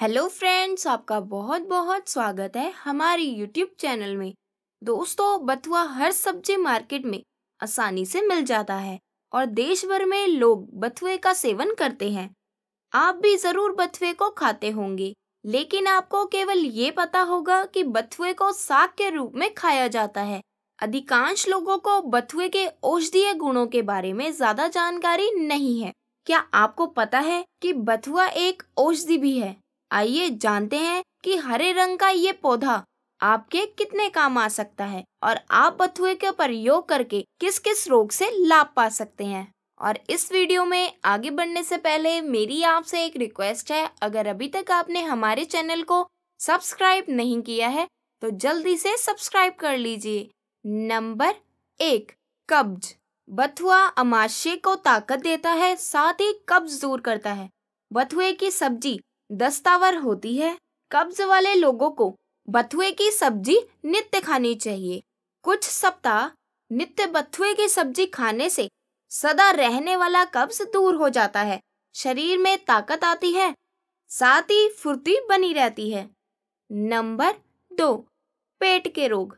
hello friends आपका बहुत बहुत स्वागत है हमारे यूट्यूब चैनल में दोस्तों बथुआ हर सब्जी मार्केट में आसानी से मिल जाता है और देश भर में लोग बथुए का सेवन करते हैं आप भी ज़रूर बथुए को खाते होंगे लेकिन आपको केवल ये पता होगा कि बथुए को साग के रूप में खाया जाता है अधिकांश लोगों को बथुए के औषधीय गुणों के बारे में ज़्यादा जानकारी नहीं है क्या आपको पता है कि बथुआ एक औषधि भी है आइए जानते हैं कि हरे रंग का ये पौधा आपके कितने काम आ सकता है और आप बथुए का प्रयोग करके किस किस रोग से लाभ पा सकते हैं और इस वीडियो में आगे बढ़ने से पहले मेरी आपसे एक रिक्वेस्ट है अगर अभी तक आपने हमारे चैनल को सब्सक्राइब नहीं किया है तो जल्दी से सब्सक्राइब कर लीजिए नंबर एक कब्ज बथुआ अमाशय को ताकत देता है साथ ही कब्ज दूर करता है बथुए की सब्जी दस्तावर होती है कब्ज वाले लोगों को बथुए की सब्जी नित्य खानी चाहिए कुछ सप्ताह नित्य बथुए की सब्जी खाने से सदा रहने वाला कब्ज दूर हो जाता है शरीर में ताकत आती है साथ ही फुर्ती बनी रहती है नंबर दो पेट के रोग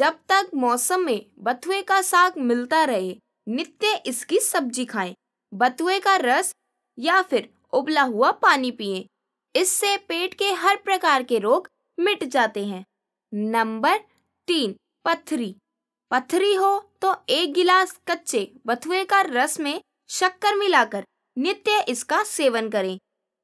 जब तक मौसम में बथुए का साग मिलता रहे नित्य इसकी सब्जी खाएं बथुए का रस या फिर उबला हुआ पानी पिएं इससे पेट के हर प्रकार के रोग मिट जाते हैं नंबर तीन पथरी पथरी हो तो एक गिलास कच्चे बथुए का रस में शक्कर मिलाकर नित्य इसका सेवन करें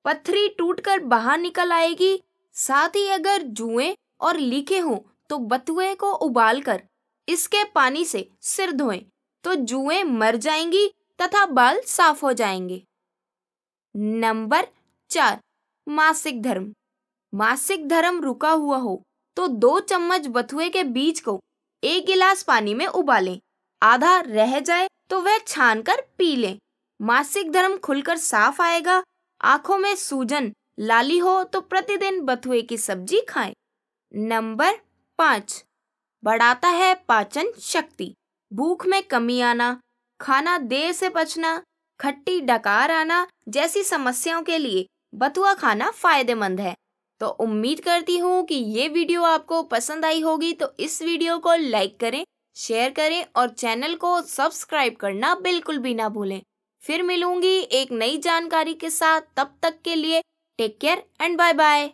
पथरी टूटकर बाहर निकल आएगी साथ ही अगर जुए और लीखे हों तो बथुए को उबालकर इसके पानी से सिर धोए तो जुए मर जाएंगी तथा बाल साफ हो जाएंगे नंबर चार मासिक धर्म मासिक धर्म रुका हुआ हो तो दो चम्मच बथुए के बीज को एक गिलास पानी में उबालें आधा रह जाए तो वह छान कर पी लें मासिक धर्म खुलकर साफ आएगा आंखों में सूजन लाली हो तो प्रतिदिन बथुए की सब्जी खाएं नंबर पाँच बढ़ाता है पाचन शक्ति भूख में कमी आना खाना देर से पचना खट्टी डकार आना जैसी समस्याओं के लिए बथुआ खाना फ़ायदेमंद है तो उम्मीद करती हूँ कि ये वीडियो आपको पसंद आई होगी तो इस वीडियो को लाइक करें शेयर करें और चैनल को सब्सक्राइब करना बिल्कुल भी ना भूलें फिर मिलूंगी एक नई जानकारी के साथ तब तक के लिए take care and bye bye